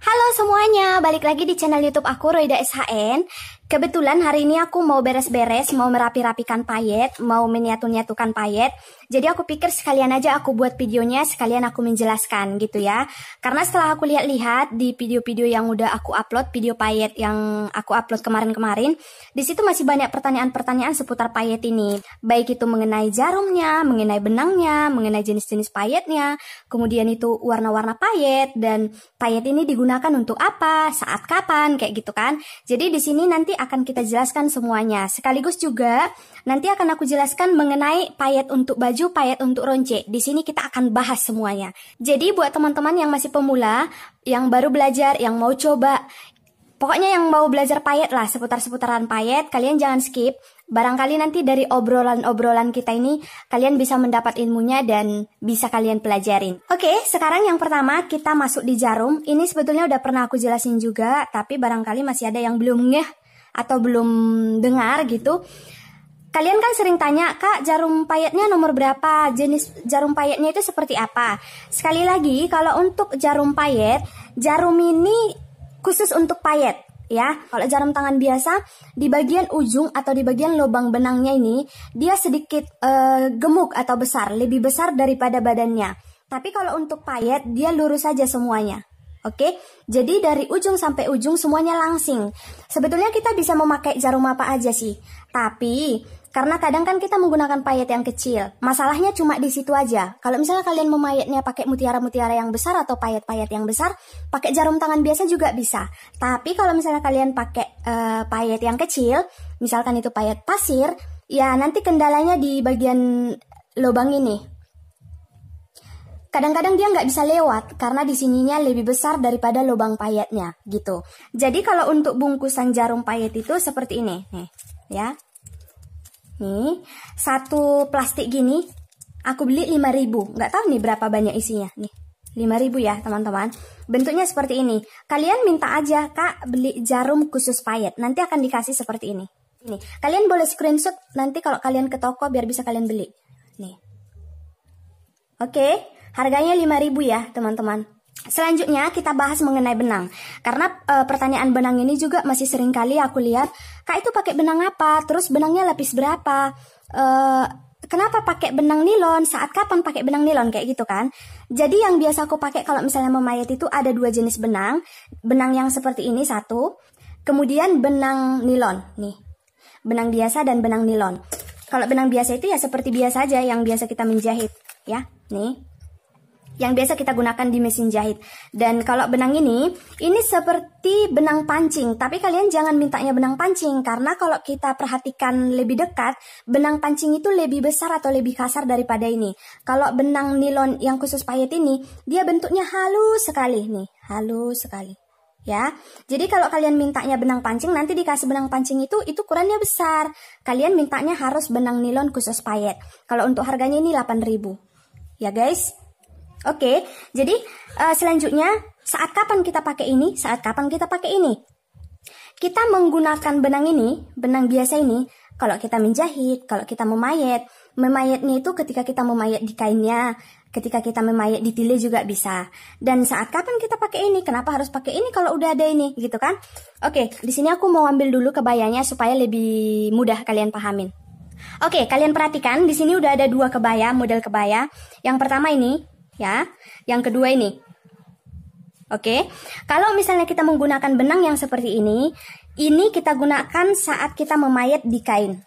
Halo semuanya, balik lagi di channel YouTube aku Roida SHN. Kebetulan hari ini aku mau beres-beres, mau merapi-rapikan payet, mau menyatu-nyatukan payet. Jadi aku pikir sekalian aja aku buat videonya, sekalian aku menjelaskan gitu ya. Karena setelah aku lihat-lihat di video-video yang udah aku upload, video payet yang aku upload kemarin-kemarin, di situ masih banyak pertanyaan-pertanyaan seputar payet ini. Baik itu mengenai jarumnya, mengenai benangnya, mengenai jenis-jenis payetnya, kemudian itu warna-warna payet dan payet ini digunakan untuk apa, saat kapan, kayak gitu kan. Jadi di sini nanti akan kita jelaskan semuanya. Sekaligus juga nanti akan aku jelaskan mengenai payet untuk baju, payet untuk ronce. Di sini kita akan bahas semuanya. Jadi buat teman-teman yang masih pemula, yang baru belajar, yang mau coba, pokoknya yang mau belajar payet lah, seputar-seputaran payet, kalian jangan skip. Barangkali nanti dari obrolan-obrolan kita ini kalian bisa mendapat ilmunya dan bisa kalian pelajarin. Oke, sekarang yang pertama kita masuk di jarum. Ini sebetulnya udah pernah aku jelasin juga, tapi barangkali masih ada yang belum ngeh atau belum dengar gitu Kalian kan sering tanya, Kak, jarum payetnya nomor berapa? Jenis jarum payetnya itu seperti apa? Sekali lagi, kalau untuk jarum payet, jarum ini khusus untuk payet ya. Kalau jarum tangan biasa di bagian ujung atau di bagian lubang benangnya ini dia sedikit uh, gemuk atau besar, lebih besar daripada badannya. Tapi kalau untuk payet dia lurus saja semuanya. Oke, jadi dari ujung sampai ujung semuanya langsing. Sebetulnya kita bisa memakai jarum apa aja sih, tapi karena kadang kan kita menggunakan payet yang kecil. Masalahnya cuma di situ aja. Kalau misalnya kalian memayetnya pakai mutiara-mutiara yang besar atau payet-payet yang besar, pakai jarum tangan biasa juga bisa. Tapi kalau misalnya kalian pakai uh, payet yang kecil, misalkan itu payet pasir, ya nanti kendalanya di bagian lubang ini kadang-kadang dia nggak bisa lewat karena di sininya lebih besar daripada lubang payetnya gitu. Jadi kalau untuk bungkusan jarum payet itu seperti ini, nih, ya. Nih, satu plastik gini aku beli 5000. nggak tahu nih berapa banyak isinya. Nih, 5000 ya, teman-teman. Bentuknya seperti ini. Kalian minta aja, Kak, beli jarum khusus payet. Nanti akan dikasih seperti ini. Ini. Kalian boleh screenshot nanti kalau kalian ke toko biar bisa kalian beli. Nih. Oke. Okay. Harganya 5000 ya, teman-teman. Selanjutnya kita bahas mengenai benang. Karena e, pertanyaan benang ini juga masih sering kali aku lihat, "Kak, itu pakai benang apa? Terus benangnya lapis berapa?" E, kenapa pakai benang nilon? Saat kapan pakai benang nilon kayak gitu kan? Jadi yang biasa aku pakai kalau misalnya memayat itu ada dua jenis benang. Benang yang seperti ini satu, kemudian benang nilon nih. Benang biasa dan benang nilon. Kalau benang biasa itu ya seperti biasa aja yang biasa kita menjahit, ya. Nih yang biasa kita gunakan di mesin jahit. Dan kalau benang ini, ini seperti benang pancing, tapi kalian jangan mintanya benang pancing karena kalau kita perhatikan lebih dekat, benang pancing itu lebih besar atau lebih kasar daripada ini. Kalau benang nilon yang khusus payet ini, dia bentuknya halus sekali nih, halus sekali. Ya, jadi kalau kalian mintanya benang pancing, nanti dikasih benang pancing itu, itu ukurannya besar. Kalian mintanya harus benang nilon khusus payet. Kalau untuk harganya ini 8000 Ya guys, Oke, jadi uh, selanjutnya saat kapan kita pakai ini, saat kapan kita pakai ini. Kita menggunakan benang ini, benang biasa ini, kalau kita menjahit, kalau kita memayet. Memayetnya itu ketika kita memayet di kainnya, ketika kita memayet di tile juga bisa. Dan saat kapan kita pakai ini, kenapa harus pakai ini kalau udah ada ini, gitu kan? Oke, di sini aku mau ambil dulu kebayanya supaya lebih mudah kalian pahamin. Oke, kalian perhatikan di sini udah ada dua kebaya, model kebaya. Yang pertama ini, ya. Yang kedua ini. Oke. Kalau misalnya kita menggunakan benang yang seperti ini, ini kita gunakan saat kita memayet di kain.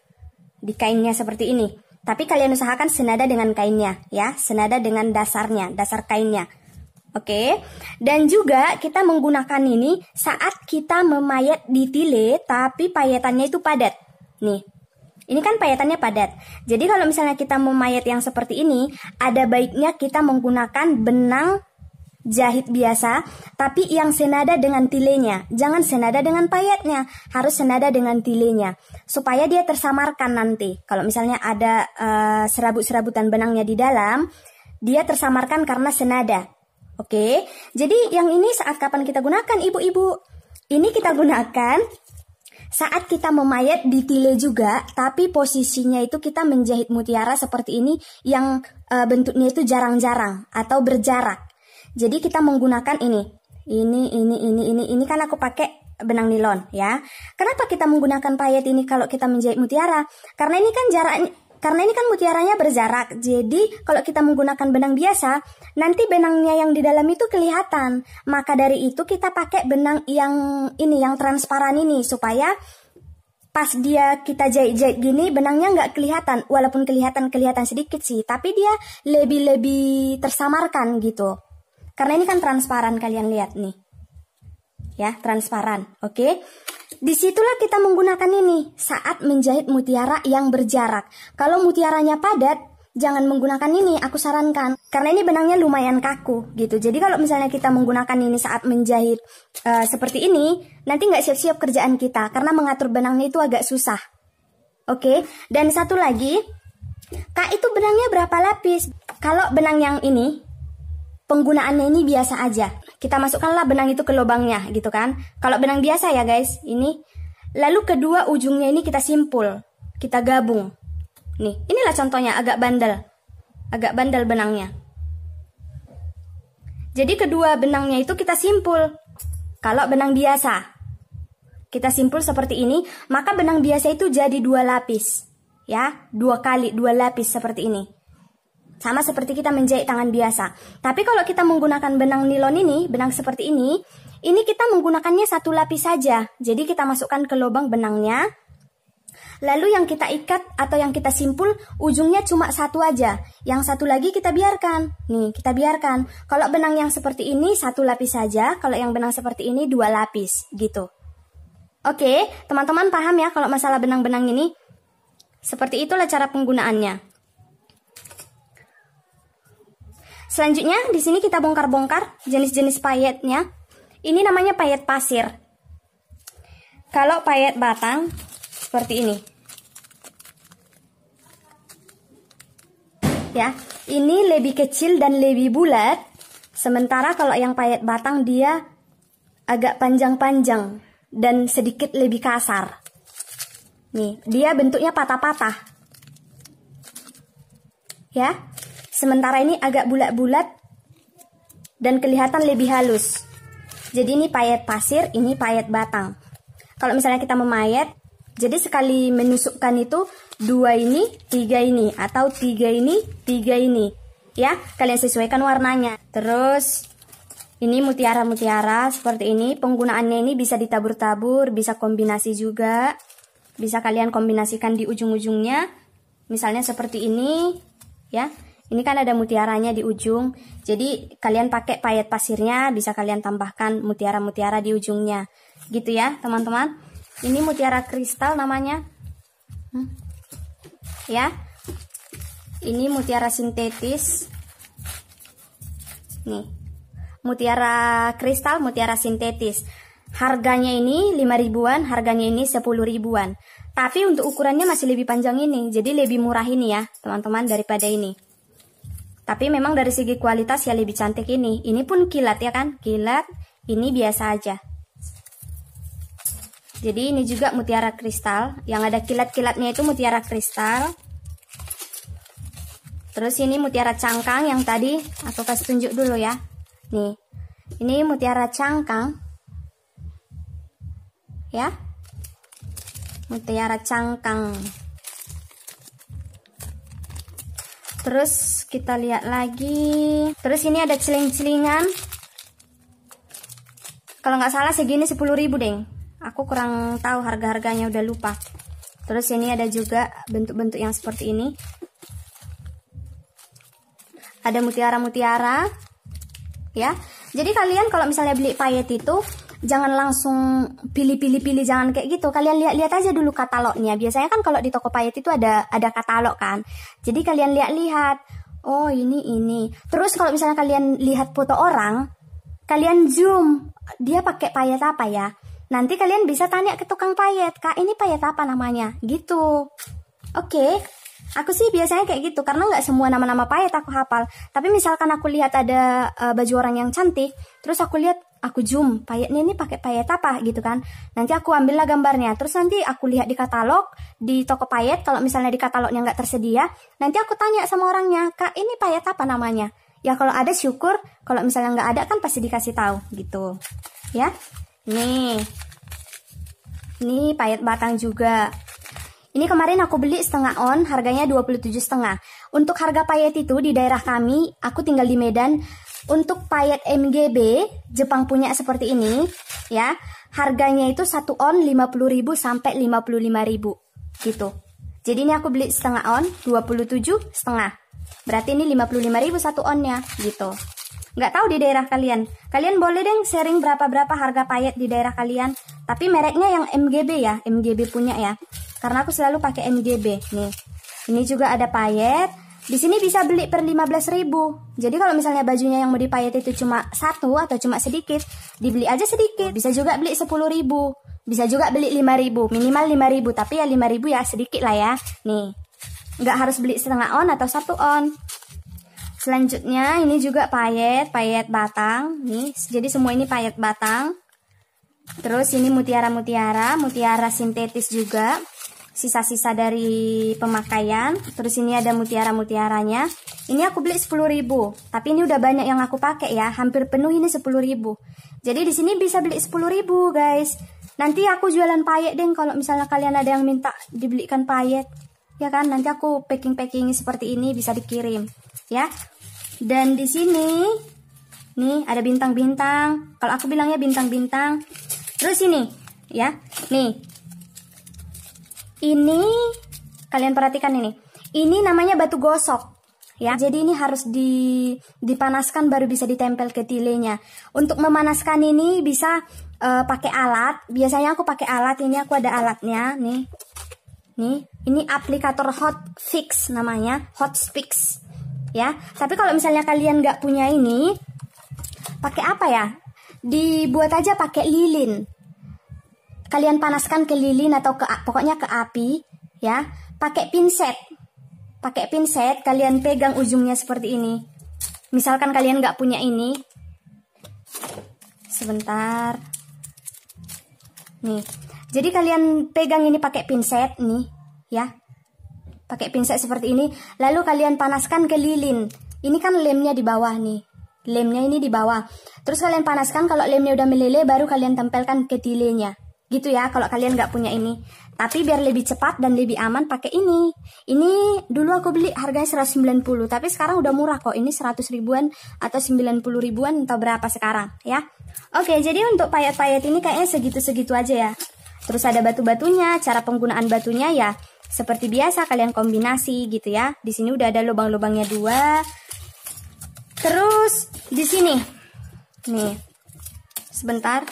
Di kainnya seperti ini. Tapi kalian usahakan senada dengan kainnya ya, senada dengan dasarnya, dasar kainnya. Oke, dan juga kita menggunakan ini saat kita memayet di tile tapi payetannya itu padat. Nih, ini kan payatannya padat. Jadi kalau misalnya kita mau mayat yang seperti ini, ada baiknya kita menggunakan benang jahit biasa, tapi yang senada dengan tilenya. Jangan senada dengan payetnya, harus senada dengan tilenya. Supaya dia tersamarkan nanti. Kalau misalnya ada uh, serabut-serabutan benangnya di dalam, dia tersamarkan karena senada. Oke, jadi yang ini saat kapan kita gunakan ibu-ibu? Ini kita gunakan saat kita memayat ditile juga, tapi posisinya itu kita menjahit mutiara seperti ini yang e, bentuknya itu jarang-jarang atau berjarak. Jadi kita menggunakan ini. Ini ini ini ini ini kan aku pakai benang nilon ya. Kenapa kita menggunakan payet ini kalau kita menjahit mutiara? Karena ini kan jarak karena ini kan mutiaranya berjarak, jadi kalau kita menggunakan benang biasa, nanti benangnya yang di dalam itu kelihatan. Maka dari itu kita pakai benang yang ini, yang transparan ini, supaya pas dia kita jahit-jahit gini benangnya nggak kelihatan walaupun kelihatan kelihatan sedikit sih tapi dia lebih lebih tersamarkan gitu karena ini kan transparan kalian lihat nih ya transparan oke okay? Disitulah kita menggunakan ini saat menjahit mutiara yang berjarak. Kalau mutiaranya padat, jangan menggunakan ini, aku sarankan. Karena ini benangnya lumayan kaku gitu. Jadi kalau misalnya kita menggunakan ini saat menjahit uh, seperti ini, nanti nggak siap-siap kerjaan kita. Karena mengatur benangnya itu agak susah. Oke, okay? dan satu lagi, Kak itu benangnya berapa lapis? Kalau benang yang ini, penggunaannya ini biasa aja. Kita masukkanlah benang itu ke lubangnya gitu kan. Kalau benang biasa ya guys, ini. Lalu kedua ujungnya ini kita simpul, kita gabung. Nih, inilah contohnya agak bandel. Agak bandel benangnya. Jadi kedua benangnya itu kita simpul. Kalau benang biasa, kita simpul seperti ini, maka benang biasa itu jadi dua lapis. Ya, dua kali dua lapis seperti ini. Sama seperti kita menjahit tangan biasa. Tapi kalau kita menggunakan benang nilon ini, benang seperti ini, ini kita menggunakannya satu lapis saja. Jadi kita masukkan ke lubang benangnya. Lalu yang kita ikat atau yang kita simpul ujungnya cuma satu aja. Yang satu lagi kita biarkan. Nih, kita biarkan. Kalau benang yang seperti ini satu lapis saja, kalau yang benang seperti ini dua lapis gitu. Oke, teman-teman paham ya kalau masalah benang-benang ini? Seperti itulah cara penggunaannya. Selanjutnya, di sini kita bongkar-bongkar jenis-jenis payetnya. Ini namanya payet pasir. Kalau payet batang, seperti ini. Ya, ini lebih kecil dan lebih bulat. Sementara kalau yang payet batang dia agak panjang-panjang dan sedikit lebih kasar. Nih, dia bentuknya patah-patah. Ya, Sementara ini agak bulat-bulat dan kelihatan lebih halus. Jadi ini payet pasir, ini payet batang. Kalau misalnya kita memayet, jadi sekali menusukkan itu dua ini, tiga ini, atau tiga ini, tiga ini. Ya, kalian sesuaikan warnanya. Terus ini mutiara-mutiara seperti ini. Penggunaannya ini bisa ditabur-tabur, bisa kombinasi juga. Bisa kalian kombinasikan di ujung-ujungnya. Misalnya seperti ini, ya. Ini kan ada mutiaranya di ujung. Jadi kalian pakai payet pasirnya bisa kalian tambahkan mutiara-mutiara di ujungnya. Gitu ya, teman-teman. Ini mutiara kristal namanya. Hmm? Ya. Ini mutiara sintetis. Nih. Mutiara kristal, mutiara sintetis. Harganya ini 5 ribuan, harganya ini 10 ribuan. Tapi untuk ukurannya masih lebih panjang ini, jadi lebih murah ini ya, teman-teman daripada ini. Tapi memang dari segi kualitas ya lebih cantik ini. Ini pun kilat ya kan? Kilat, ini biasa aja. Jadi ini juga mutiara kristal. Yang ada kilat-kilatnya itu mutiara kristal. Terus ini mutiara cangkang yang tadi aku kasih tunjuk dulu ya. Nih, ini mutiara cangkang. Ya, mutiara cangkang. terus kita lihat lagi terus ini ada celing-celingan kalau nggak salah segini 10.000 deng aku kurang tahu harga-harganya udah lupa terus ini ada juga bentuk-bentuk yang seperti ini ada mutiara-mutiara ya jadi kalian kalau misalnya beli payet itu jangan langsung pilih-pilih-pilih jangan kayak gitu kalian lihat-lihat aja dulu katalognya biasanya kan kalau di toko payet itu ada ada katalog kan jadi kalian lihat-lihat oh ini ini terus kalau misalnya kalian lihat foto orang kalian zoom dia pakai payet apa ya nanti kalian bisa tanya ke tukang payet kak ini payet apa namanya gitu oke okay. Aku sih biasanya kayak gitu karena nggak semua nama-nama payet aku hafal. Tapi misalkan aku lihat ada uh, baju orang yang cantik, terus aku lihat aku zoom payetnya ini pakai payet apa gitu kan nanti aku ambillah gambarnya terus nanti aku lihat di katalog di toko payet kalau misalnya di katalognya nggak tersedia nanti aku tanya sama orangnya kak ini payet apa namanya ya kalau ada syukur kalau misalnya nggak ada kan pasti dikasih tahu gitu ya nih ini payet batang juga ini kemarin aku beli setengah on, harganya 27 setengah. Untuk harga payet itu di daerah kami, aku tinggal di Medan, untuk payet MGB, Jepang punya seperti ini, ya. Harganya itu satu on 50.000 sampai 55.000 gitu. Jadi ini aku beli setengah on 27 setengah. Berarti ini 55.000 satu onnya gitu. Nggak tahu di daerah kalian. Kalian boleh deh sharing berapa-berapa harga payet di daerah kalian. Tapi mereknya yang MGB ya, MGB punya ya. Karena aku selalu pakai MGB nih. Ini juga ada payet, di sini bisa beli per 15.000. Jadi kalau misalnya bajunya yang mau dipayet itu cuma satu atau cuma sedikit, dibeli aja sedikit. Bisa juga beli 10.000. Bisa juga beli 5.000, minimal 5.000, tapi ya 5.000 ya sedikit lah ya. Nih. Nggak harus beli setengah on atau satu on. Selanjutnya ini juga payet, payet batang. Nih, jadi semua ini payet batang. Terus ini mutiara-mutiara, mutiara sintetis juga sisa-sisa dari pemakaian. Terus ini ada mutiara-mutiaranya. Ini aku beli 10.000, tapi ini udah banyak yang aku pakai ya, hampir penuh ini 10.000. Jadi di sini bisa beli 10.000, guys. Nanti aku jualan payet deh kalau misalnya kalian ada yang minta dibelikan payet. Ya kan, nanti aku packing-packing seperti ini bisa dikirim, ya. Dan di sini nih ada bintang-bintang. Kalau aku bilangnya bintang-bintang. Terus ini, ya. Nih, ini kalian perhatikan ini. Ini namanya batu gosok. Ya, jadi ini harus di, dipanaskan baru bisa ditempel ke tilenya. Untuk memanaskan ini bisa uh, pakai alat. Biasanya aku pakai alat. Ini aku ada alatnya nih. Nih, ini aplikator hot fix namanya, hot fix. Ya, tapi kalau misalnya kalian nggak punya ini, pakai apa ya? Dibuat aja pakai lilin kalian panaskan ke lilin atau ke pokoknya ke api ya pakai pinset pakai pinset kalian pegang ujungnya seperti ini misalkan kalian nggak punya ini sebentar nih jadi kalian pegang ini pakai pinset nih ya pakai pinset seperti ini lalu kalian panaskan ke lilin ini kan lemnya di bawah nih lemnya ini di bawah terus kalian panaskan kalau lemnya udah meleleh baru kalian tempelkan ke tilenya gitu ya kalau kalian nggak punya ini tapi biar lebih cepat dan lebih aman pakai ini ini dulu aku beli harganya 190 tapi sekarang udah murah kok ini 100 ribuan atau 90 ribuan atau berapa sekarang ya oke jadi untuk payet-payet ini kayaknya segitu-segitu aja ya terus ada batu-batunya cara penggunaan batunya ya seperti biasa kalian kombinasi gitu ya di sini udah ada lubang-lubangnya dua terus di sini nih sebentar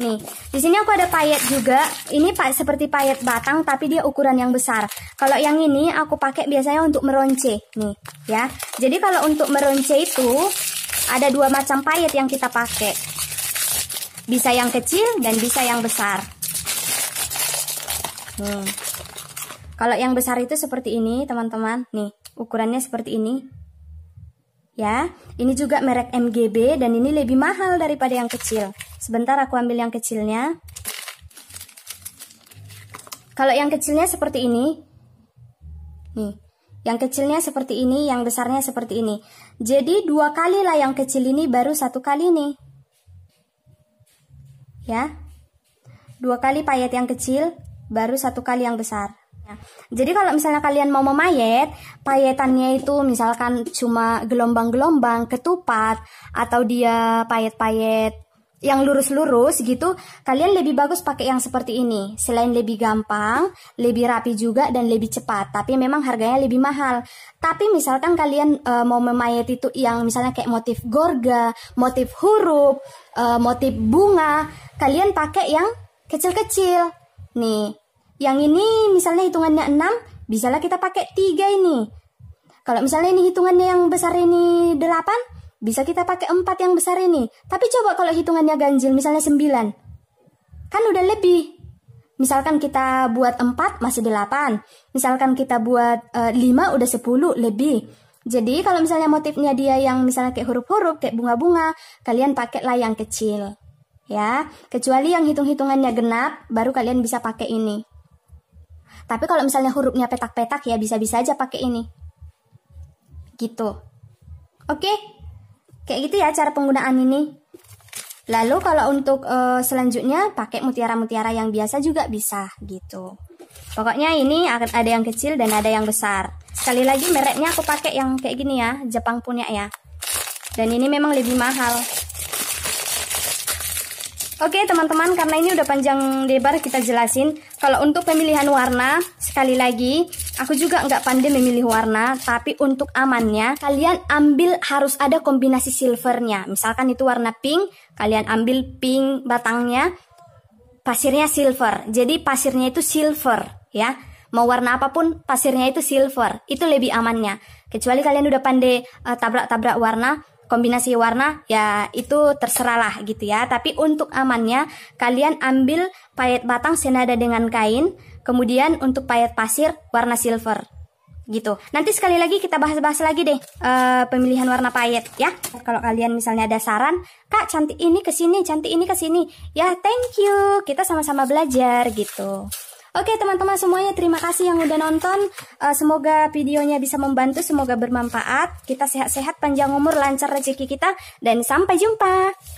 Nih, di sini aku ada payet juga. Ini pak seperti payet batang tapi dia ukuran yang besar. Kalau yang ini aku pakai biasanya untuk meronce. Nih, ya. Jadi kalau untuk meronce itu ada dua macam payet yang kita pakai. Bisa yang kecil dan bisa yang besar. Nih. Hmm. Kalau yang besar itu seperti ini, teman-teman. Nih, ukurannya seperti ini. Ya, ini juga merek MGB dan ini lebih mahal daripada yang kecil. Sebentar aku ambil yang kecilnya. Kalau yang kecilnya seperti ini. Nih, yang kecilnya seperti ini, yang besarnya seperti ini. Jadi dua kali lah yang kecil ini baru satu kali nih. Ya. Dua kali payet yang kecil, baru satu kali yang besar. Nah, jadi kalau misalnya kalian mau memayet, payetannya itu misalkan cuma gelombang-gelombang, ketupat, atau dia payet-payet yang lurus-lurus gitu, kalian lebih bagus pakai yang seperti ini. Selain lebih gampang, lebih rapi juga dan lebih cepat, tapi memang harganya lebih mahal. Tapi misalkan kalian e, mau memayet itu yang misalnya kayak motif gorga, motif huruf, e, motif bunga, kalian pakai yang kecil-kecil. Nih, yang ini misalnya hitungannya 6, bisalah kita pakai 3 ini. Kalau misalnya ini hitungannya yang besar ini 8, bisa kita pakai 4 yang besar ini. Tapi coba kalau hitungannya ganjil, misalnya 9. Kan udah lebih. Misalkan kita buat 4 masih 8. Misalkan kita buat e, eh, 5 udah 10 lebih. Jadi kalau misalnya motifnya dia yang misalnya kayak huruf-huruf, kayak bunga-bunga, kalian pakailah yang kecil. Ya, kecuali yang hitung-hitungannya genap, baru kalian bisa pakai ini. Tapi kalau misalnya hurufnya petak-petak ya bisa-bisa aja pakai ini. Gitu. Oke, okay? Kayak gitu ya cara penggunaan ini. Lalu kalau untuk e, selanjutnya pakai mutiara-mutiara yang biasa juga bisa gitu. Pokoknya ini akan ada yang kecil dan ada yang besar. Sekali lagi mereknya aku pakai yang kayak gini ya, Jepang punya ya. Dan ini memang lebih mahal. Oke teman-teman karena ini udah panjang lebar kita jelasin Kalau untuk pemilihan warna sekali lagi Aku juga nggak pandai memilih warna, tapi untuk amannya, kalian ambil harus ada kombinasi silvernya. Misalkan itu warna pink, kalian ambil pink batangnya, pasirnya silver. Jadi pasirnya itu silver, ya. Mau warna apapun, pasirnya itu silver. Itu lebih amannya. Kecuali kalian udah pandai tabrak eh, tabrak-tabrak warna, kombinasi warna ya itu terserahlah gitu ya tapi untuk amannya kalian ambil payet batang senada dengan kain Kemudian untuk payet pasir warna silver. Gitu. Nanti sekali lagi kita bahas-bahas lagi deh uh, pemilihan warna payet ya. Kalau kalian misalnya ada saran, Kak cantik ini ke sini, cantik ini ke sini. Ya, thank you. Kita sama-sama belajar gitu. Oke teman-teman semuanya terima kasih yang udah nonton uh, Semoga videonya bisa membantu Semoga bermanfaat Kita sehat-sehat panjang umur lancar rezeki kita Dan sampai jumpa